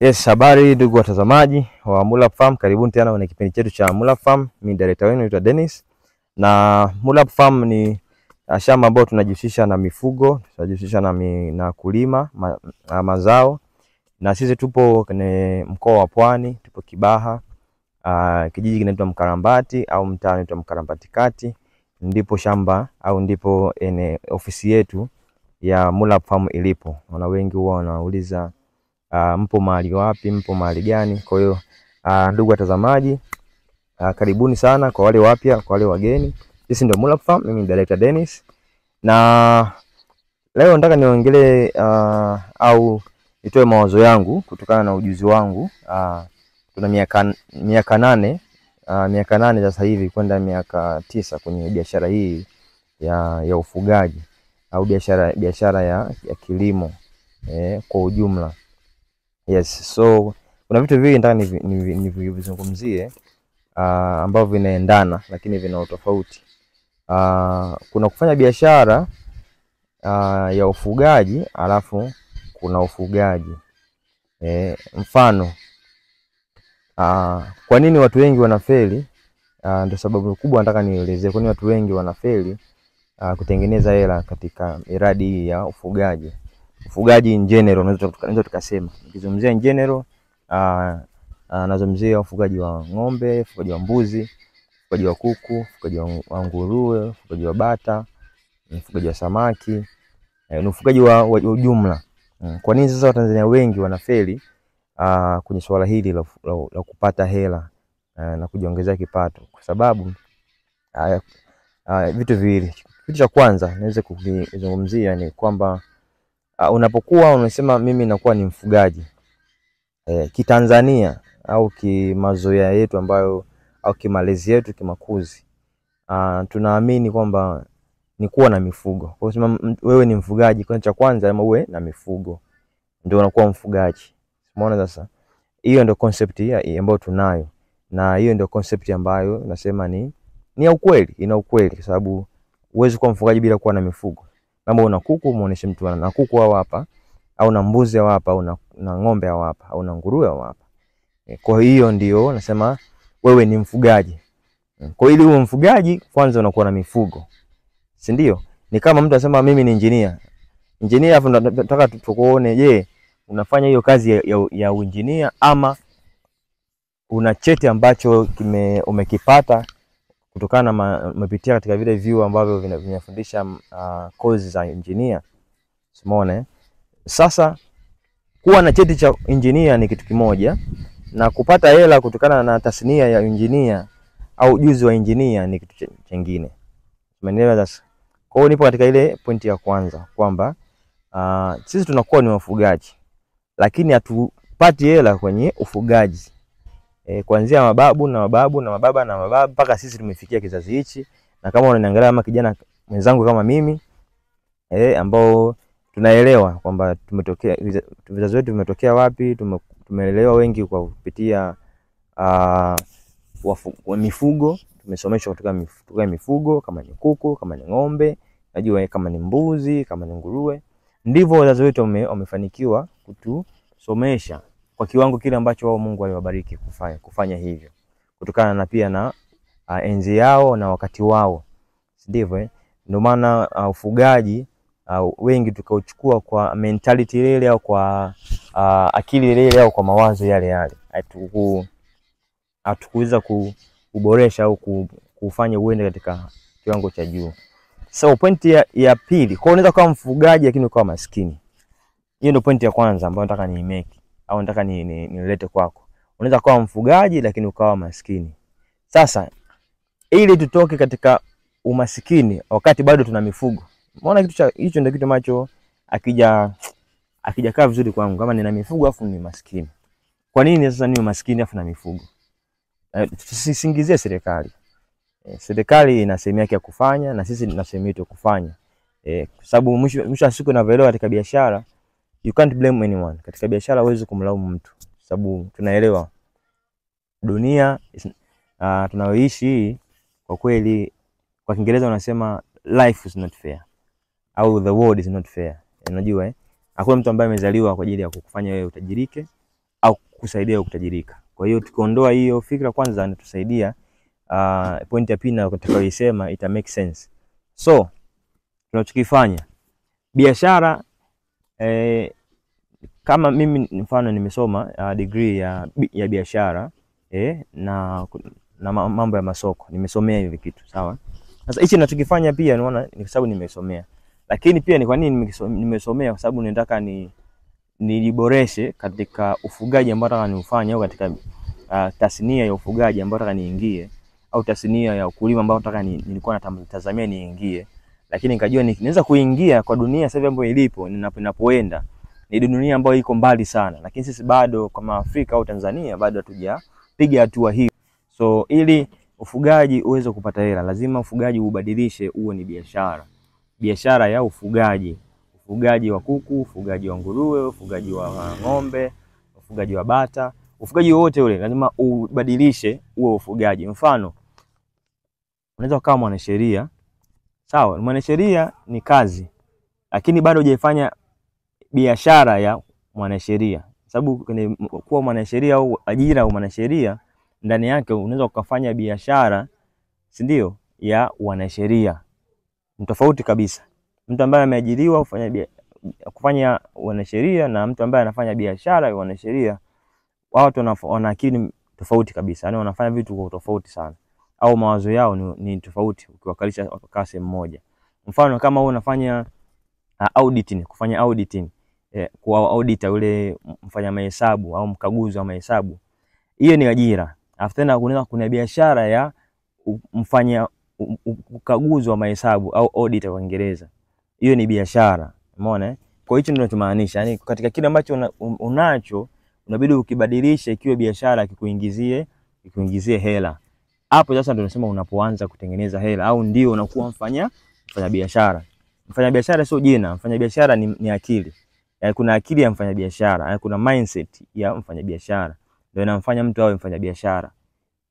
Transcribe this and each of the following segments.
Yes, habari ndugu watazamaji wa Mulap Farm, karibuni tena kwenye kipindi chetu cha Mulap Farm. Mimi director wenu naitwa Dennis. Na Mulap Farm ni uh, shamba ambalo tunajihusisha na mifugo, tunajihusisha na, mi, na kulima ma, na uh, mazao. Na sisi tupo kwenye mkoa wa Pwani, tupo Kibaha. Uh, kijiji kinaitwa Mkarambati au mtaa unaitwa Mkarambati Kati, ndipo shamba au ndipo ene, ofisi yetu ya Mulap Farm ilipo. Wana wengi huwa wanauliza uh, mpo mahali wapi, mpo mahali gani. Kwa hiyo uh, ndugu watazamaji uh, karibuni sana kwa wale wapya, kwa wale wageni. Sisi ndio Mulap Farm, mimi ni Director Dennis, na leo nataka niongelee uh, au nitoe mawazo yangu kutokana na ujuzi wangu uh, tuna miaka miaka nane uh, miaka nane sasa hivi kwenda miaka tisa kwenye biashara hii ya, ya ufugaji au biashara biashara ya, ya kilimo eh, kwa ujumla. Yes, so kuna vitu viwili nataka nivizungumzie ni, niv, uh, ah, ambavyo vinaendana lakini vina utofauti. Uh, kuna kufanya biashara uh, ya ufugaji alafu kuna ufugaji e, mfano uh, kwa nini watu wengi wanafeli? Uh, ndio sababu kubwa nataka nielezee kwa nini watu wengi wanafeli uh, kutengeneza hela katika miradi hii ya ufugaji ufugaji in general, unaweza tukasema, nikizungumzia in general uh, nazungumzia ufugaji wa ng'ombe, ufugaji wa mbuzi, ufugaji wa kuku, ufugaji wa nguruwe, ufugaji wa bata, ufugaji wa samaki, eh, ni ufugaji wa ujumla. Mm, kwa nini sasa Watanzania wengi wanafeli uh, kwenye swala hili la, la, la kupata hela uh, na kujiongezea kipato? Kwa sababu uh, uh, vitu viwili. Kitu cha kwanza naweza kuzungumzia ni kwamba uh, unapokuwa unasema mimi nakuwa ni mfugaji eh, kitanzania au kimazoea yetu ambayo au kimalezi yetu kimakuzi, uh, tunaamini kwamba ni kuwa na mifugo. Kwa sema wewe ni mfugaji, kwa cha kwanza lazima uwe na mifugo ndio unakuwa mfugaji. Umeona sasa? Hiyo ndio concept ya ambayo tunayo na hiyo ndio concept ambayo nasema ni ni ya ukweli, ina ukweli kwa sababu huwezi kuwa mfugaji bila kuwa na mifugo. Kama una kuku muoneshe mtu ana kuku hao hapa, au na mbuzi hao hapa, au na ng'ombe hao hapa, au na nguruwe hao hapa. E, kwa hiyo ndio nasema wewe ni mfugaji. Kwa ili uwe mfugaji, kwanza unakuwa na mifugo, si ndio? Ni kama mtu anasema mimi ni injinia injinia, afu nataka tukuone, je, unafanya hiyo kazi ya, ya, ya uinjinia ama una cheti ambacho kime, umekipata kutokana na mepitia katika vile vyuo ambavyo vinafundisha uh, kozi za engineer simone. Eh? Sasa kuwa na cheti cha engineer ni kitu kimoja, na kupata hela kutokana na tasnia ya engineer au ujuzi wa engineer ni kitu kingine. Umeelewa? Sasa kwa hiyo nipo katika ile pointi ya kwanza kwamba uh, sisi tunakuwa ni wafugaji, lakini hatupati hela kwenye ufugaji e, kuanzia mababu na mababu na mababa na mababu mpaka sisi tumefikia kizazi hichi, na kama unaniangalia kama kijana mwenzangu kama mimi e, ambao tunaelewa kwamba tumetokea vizazi wetu vimetokea wapi, tume, tumeelewa wengi kwa kupitia uh, mifugo tumesomeshwa kutoka mifugo, mifugo kama ni kuku, kama ni ng'ombe, najua kama ni mbuzi, kama ni nguruwe. Ndivyo wazazi wetu wamefanikiwa kutusomesha kwa kiwango kile ambacho wao Mungu aliwabariki kufanya, kufanya hivyo kutokana na pia na uh, enzi yao na wakati wao, ndivyo eh? Ndio maana uh, ufugaji uh, wengi tukauchukua kwa mentality ile ile au kwa uh, akili ile ile au kwa mawazo yale yale, hatukuweza kuboresha au kufanya uende katika kiwango cha juu. So point ya, ya pili, kwa unaweza kuwa mfugaji lakini ukawa maskini. Hiyo ndio point ya kwanza ambayo nataka ni make au nataka nilete ni, ni kwako. Unaweza kuwa mfugaji lakini ukawa maskini. Sasa ili tutoke katika umasikini wakati bado tuna mifugo. Umeona kitu cha hicho ndio kitu macho akija akija kaa vizuri kwangu kama nina mifugo afu ni maskini. Kwa nini sasa niwe maskini afu na mifugo? Tusisingizie eh, serikali. E, serikali ina sehemu yake ya kufanya na sisi tuna sehemu yetu ya kufanya. E, kwa sababu mwisho wa siku ninavyoelewa katika biashara you can't blame anyone. Katika biashara huwezi kumlaumu mtu, sababu tunaelewa dunia uh, tunayoishi kwa kweli, kwa Kiingereza wanasema life is not fair au the world is not fair. Unajua eh? Hakuna mtu ambaye amezaliwa kwa ajili ya kukufanya wewe utajirike au kukusaidia kutajirika. Kwa hiyo tukiondoa hiyo fikra kwanza, inatusaidia uh, ah, point ya pili nitakayoisema ita make sense. So tunachokifanya biashara eh, kama mimi mfano nimesoma uh, degree ya, ya biashara eh, na, na mambo ya masoko nimesomea hivi kitu sawa. Sasa hichi ninachokifanya pia unaona ni kwa sababu nimesomea, lakini pia ni kwa nini nimesomea? Kwa sababu nataka ni nijiboreshe katika ufugaji ambao nataka niufanye, au katika uh, tasnia ya ufugaji ambao nataka niingie, au tasnia ya ukulima ambao nataka ni, nilikuwa natazamia niingie, lakini nikajua ni, ninaweza kuingia kwa dunia sasa hivi ambayo ilipo ninapoenda ninapo, ni dunia ambayo iko mbali sana, lakini sisi bado kama Afrika au Tanzania bado hatujapiga hatua hiyo. So ili ufugaji uweze kupata hela, lazima ufugaji ubadilishe uwe ni biashara, biashara ya ufugaji, ufugaji wa kuku, ufugaji wa nguruwe, ufugaji wa ng'ombe, ufugaji wa bata, ufugaji wowote ule lazima ubadilishe uwe ufugaji. Mfano, unaweza ukawa mwanasheria, sawa, mwanasheria ni kazi, lakini bado hujafanya biashara ya mwanasheria, sababu kwenye kuwa mwanasheria au ajira au mwanasheria ndani yake unaweza ukafanya biashara, si ndio, ya wanasheria. Ni tofauti kabisa mtu ambaye ameajiriwa kufanya, kufanya wanasheria na mtu ambaye anafanya biashara ya wanasheria, watu wana akili tofauti kabisa, yani wanafanya vitu kwa tofauti sana, au mawazo yao ni, ni tofauti ukiwakalisha wakakaa sehemu moja. Mfano kama wewe unafanya uh, auditing, kufanya auditing Eh, kuwa auditor yule mfanya mahesabu au mkaguzi wa mahesabu, hiyo ni ajira. Alafu tena kuna kuna biashara ya mfanya ukaguzi wa mahesabu au auditor kwa Kiingereza, hiyo ni biashara. Umeona? Eh? Kwa hicho ndio tunamaanisha, yani katika kile ambacho una, unacho unabidi ukibadilishe ikiwe biashara kikuingizie kikuingizie hela. Hapo sasa ndio tunasema unapoanza kutengeneza hela au ndio unakuwa mfanya mfanya biashara. Mfanya biashara sio jina, mfanya biashara ni, ni akili yani eh, kuna akili ya mfanyabiashara, yani eh, kuna mindset ya mfanyabiashara ndio inamfanya mtu awe mfanyabiashara.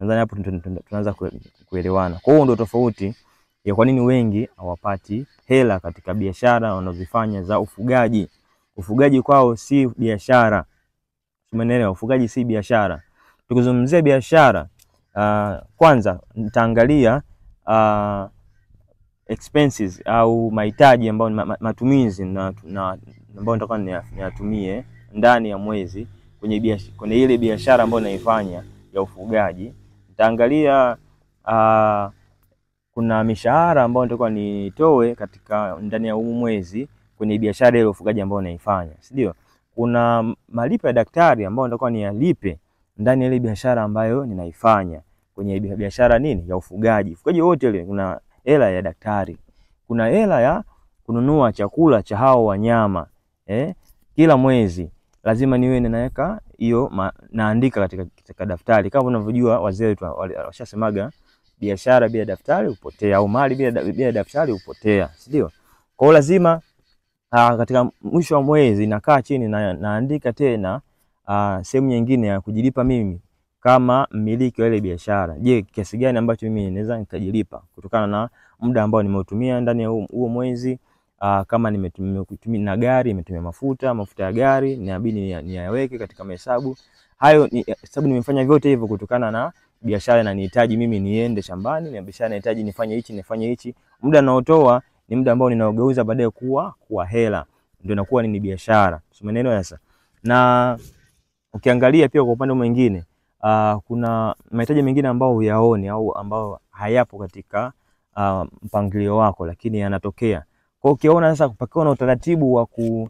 Nadhani hapo tunaanza kuelewana. Kwa hiyo ndio tofauti ya kwa nini wengi hawapati hela katika biashara wanazofanya za ufugaji. Ufugaji kwao si biashara, umeelewa? Ufugaji si biashara. Tukizungumzia biashara uh, kwanza nitaangalia uh, expenses au mahitaji ambayo matumizi na, na ambayo nitakuwa niyatumie ndani ya mwezi kwenye biashara, kwenye ile biashara ambayo naifanya ya ufugaji. Nitaangalia uh, kuna mishahara ambayo nitakuwa nitoe katika ndani ya huu mwezi kwenye biashara ile ufugaji ambayo naifanya, si ndio? Kuna malipo ya daktari ambayo nitakuwa niyalipe ndani ya ile biashara ambayo ninaifanya kwenye biashara nini ya ufugaji. Ufugaji wote ile kuna hela ya daktari, kuna hela ya kununua chakula cha hao wanyama eh, kila mwezi lazima niwe ninaweka hiyo naandika katika, katika daftari. Kama unavyojua wazee wetu washasemaga biashara bila daftari upotea, au mali bila, bila daftari upotea, si ndio? Kwa hiyo lazima aa, ah, katika mwisho wa mwezi nakaa chini na, naandika tena ah, sehemu nyingine ya kujilipa mimi kama mmiliki wa ile biashara. Je, kiasi gani ambacho mimi naweza nikajilipa kutokana na muda ambao nimeutumia ndani ya huo mwezi Uh, kama nimetumia na gari nimetumia mafuta mafuta ya gari inabidi niyaweke katika mahesabu hayo ni, sababu nimefanya vyote hivyo kutokana na biashara na nihitaji mimi niende shambani na biashara nahitaji nifanye hichi nifanye hichi. Muda naotoa ni muda ambao ninaogeuza baadaye kuwa kuwa hela, ndio nakuwa ni biashara, umeelewa sasa. Na ukiangalia pia kwa upande mwingine uh, kuna mahitaji mengine ambayo huyaoni au ambayo hayapo katika uh, mpangilio wako, lakini yanatokea kwa ukiona sasa kupakiwa na utaratibu wa ku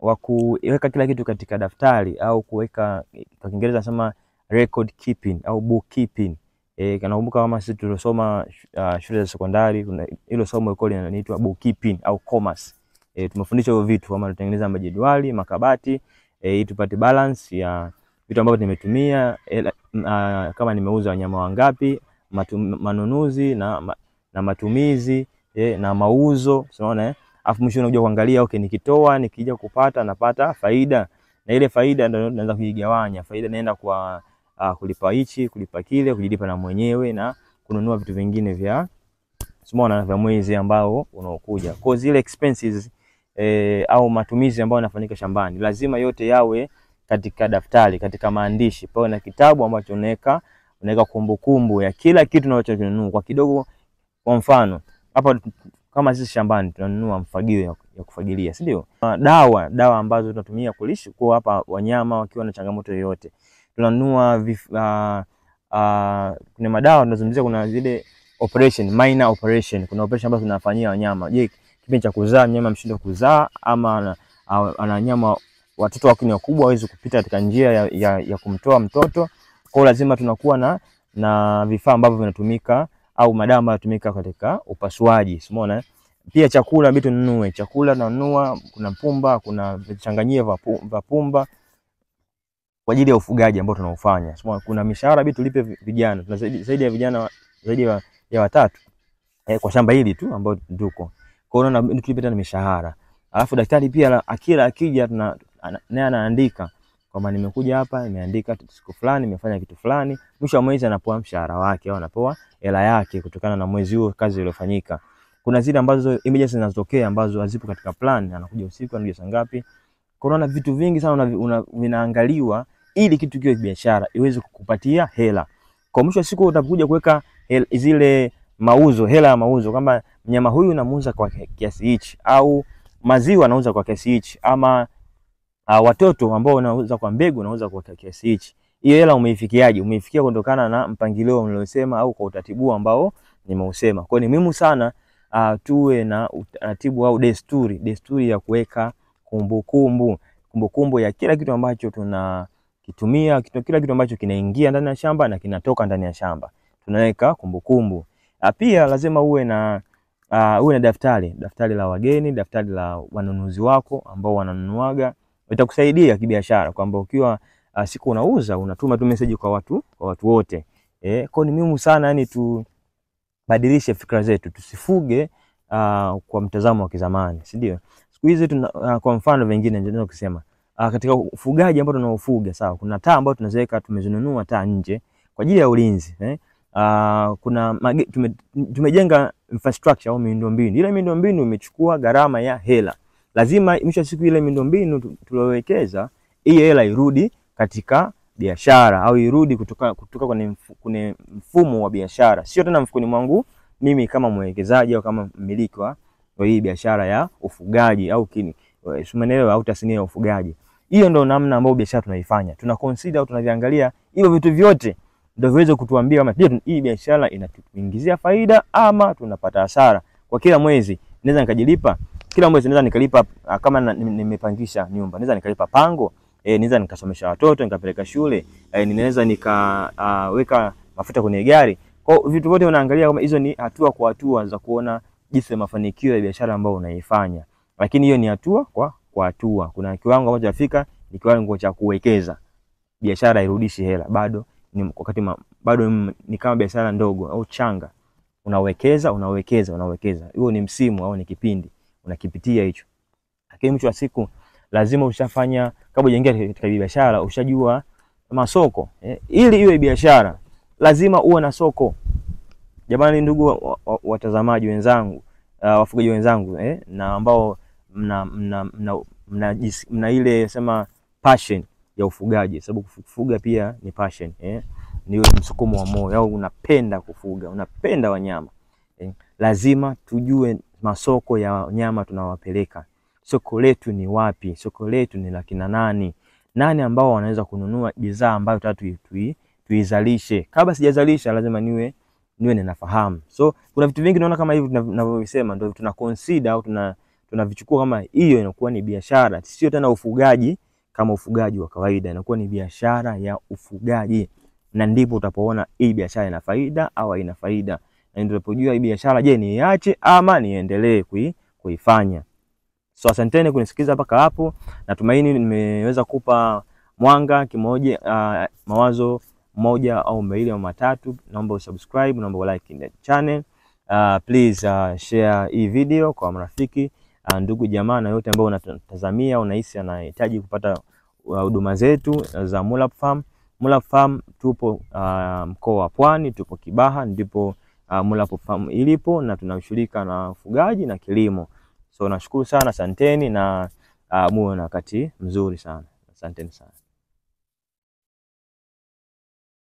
wa kuweka kila kitu katika daftari au kuweka kwa Kiingereza nasema record keeping au book keeping. E, kanakumbuka kama sisi tulisoma uh, shule za sekondari hilo somo liko linaitwa book keeping au commerce. E, tumefundishwa hivyo vitu kama tutengeneza majedwali, makabati e, ili tupate balance ya vitu ambavyo nimetumia e, uh, kama nimeuza wanyama wangapi, manunuzi na, ma, na matumizi eh, na mauzo, unaona eh. Afu mwisho unakuja kuangalia okay, nikitoa nikija kupata napata faida, na ile faida ndio naanza kuigawanya. Faida naenda kwa uh, kulipa hichi, kulipa kile, kujilipa na mwenyewe na kununua vitu vingine vya umeona vya mwezi ambao unaokuja. Kwa zile expenses eh, au matumizi ambayo yanafanyika shambani lazima yote yawe katika daftari, katika maandishi, pawe na kitabu ambacho unaweka unaweka kumbukumbu ya kila kitu unachonunua kwa kidogo. Kwa mfano hapa kama sisi shambani tunanunua mfagio ya, ya kufagilia, si ndio? Ah, dawa dawa ambazo tunatumia kulisha kwa hapa wanyama wakiwa na changamoto yoyote, tunanunua uh, Uh, kuna madawa tunazungumzia, kuna zile operation minor operation, kuna operation ambazo tunafanyia wanyama. Je, kipindi cha kuzaa mnyama mshindo kuzaa ama ana nyama watoto wake ni wakubwa, hawezi kupita katika njia ya, ya, ya kumtoa mtoto kwao, lazima tunakuwa na, na vifaa ambavyo vinatumika au madawa ambayo yatumika katika upasuaji. Umeona? Eh? Pia chakula bitu nunue chakula, nanunua kuna pumba, kuna vichanganyio vya pumba kwa ajili ya ufugaji ambao tunaofanya. Umeona? Kuna mishahara bitu lipe vijana, tuna zaidi ya vijana zaidi ya, ya watatu eh, kwa shamba hili tu ambao tuko kwa hiyo, na tulipe tena mishahara, alafu daktari pia akila akija, tuna naye anaandika kwamba nimekuja hapa nimeandika siku fulani nimefanya kitu fulani. Mwisho wa mwezi anapewa mshahara wake au anapewa hela yake kutokana na mwezi huo kazi iliyofanyika. Kuna zile ambazo images zinazotokea ambazo hazipo katika plan, anakuja usiku, anakuja saa ngapi. Kuna vitu vingi sana una, una, vinaangaliwa ili kitu kiwe biashara iweze kukupatia hela. Kwa mwisho wa siku utakuja kuweka zile mauzo, hela ya mauzo, kwamba mnyama huyu namuuza kwa kiasi hichi, au maziwa anauza kwa kiasi hichi, ama uh, watoto ambao unauza kwa mbegu, unauza kwa kiasi hichi, hiyo hela umeifikiaje? Umeifikia kutokana na mpangilio niliosema au kwa utaratibu ambao nimeusema. Kwa ni muhimu sana uh, tuwe na utaratibu au desturi, desturi ya kuweka kumbukumbu, kumbukumbu ya kila kitu ambacho tunakitumia, kila kitu ambacho kinaingia ndani ya shamba na kinatoka ndani ya shamba, tunaweka kumbukumbu. Ah, pia lazima uwe na uh, uwe na daftari, daftari la wageni, daftari la wanunuzi wako ambao wananunuaga itakusaidia kibiashara kwamba ukiwa uh, siku unauza unatuma tu message kwa watu kwa watu wote eh. Kwa ni muhimu sana yani tubadilishe fikra zetu, tusifuge uh, kwa mtazamo wa kizamani, si ndio? Siku hizi tuna uh, kwa mfano vingine ndio kusema uh, katika ufugaji ambao tunaofuga sawa, kuna taa ambazo tunaziweka tumezinunua taa nje kwa ajili ya ulinzi eh. Uh, kuna tumejenga tume, infrastructure au miundombinu. Ile miundombinu imechukua gharama ya hela lazima mwisho wa siku ile miundombinu tuliowekeza hiyo hela irudi katika biashara au irudi kutoka, kutoka kwenye mfu, mfumo wa biashara, sio tena mfukoni mwangu mimi kama mwekezaji au kama mmiliki wa hii biashara ya ufugaji au kini eh, sumenelewa au tasnia ya ufugaji. Hiyo ndio namna ambayo biashara tunaifanya, tuna consider au tunaviangalia hivyo vitu vyote ndio viweze kutuambia kama hii biashara inatuingizia faida ama tunapata hasara. Kwa kila mwezi naweza nikajilipa kila mwezi naweza nikalipa ah, kama nimepangisha nyumba, naweza nikalipa pango e, naweza nikasomesha watoto nikapeleka shule e, ninaweza nikaweka ah, uh, mafuta kwenye gari. Kwa vitu vyote unaangalia kama hizo ni hatua kwa hatua za kuona jinsi ya mafanikio ya biashara ambayo unaifanya, lakini hiyo ni hatua kwa kwa hatua. Kuna kiwango ambacho afika ni kiwango cha kuwekeza, biashara irudishi hela bado ni wakati bado ni kama biashara ndogo au changa, unawekeza unawekeza unawekeza. Huo ni msimu au ni kipindi unakipitia hicho. Lakini mwisho wa siku lazima ushafanya, kabla hujaingia katika biashara ushajua masoko eh. Ili iwe biashara lazima uwe na soko. Jamani ndugu watazamaji wenzangu, uh, wafugaji wenzangu eh, na ambao mna mna, mna, mna, mna ile sema passion ya ufugaji, sababu kufuga pia ni passion eh, ni msukumo wa moyo, au unapenda kufuga, unapenda wanyama eh, lazima tujue masoko ya nyama tunawapeleka, soko letu ni wapi? Soko letu ni la kina nani? Nani ambao wanaweza kununua bidhaa ambayo tatu tui, tuizalishe? Kabla sijazalisha lazima niwe niwe ninafahamu. So kuna vitu vingi naona kama hivi tunavyosema ndio tuna consider au tuna tunavichukua kama hiyo inakuwa ni biashara, sio tena ufugaji kama ufugaji wa kawaida, inakuwa ni biashara ya ufugaji, na ndipo utapoona hii biashara ina faida au haina faida na nitakapojua hii biashara, je, niiache ama niendelee kui, kuifanya. So asanteni kunisikiza mpaka hapo. Natumaini nimeweza kupa mwanga kimoja, uh, mawazo moja au mbili au matatu. Naomba usubscribe, naomba like the channel. Uh, please uh, share hii video kwa marafiki uh, ndugu jamaa na yote ambao unatazamia unahisi anahitaji kupata huduma uh, zetu za Mulap Farm. Mulap Farm tupo uh, mkoa wa Pwani, tupo Kibaha ndipo Ah, Mulap Farm ilipo na tunashirika na ufugaji na kilimo. So nashukuru sana, asanteni na ah, muwe na wakati mzuri sana, asanteni sana.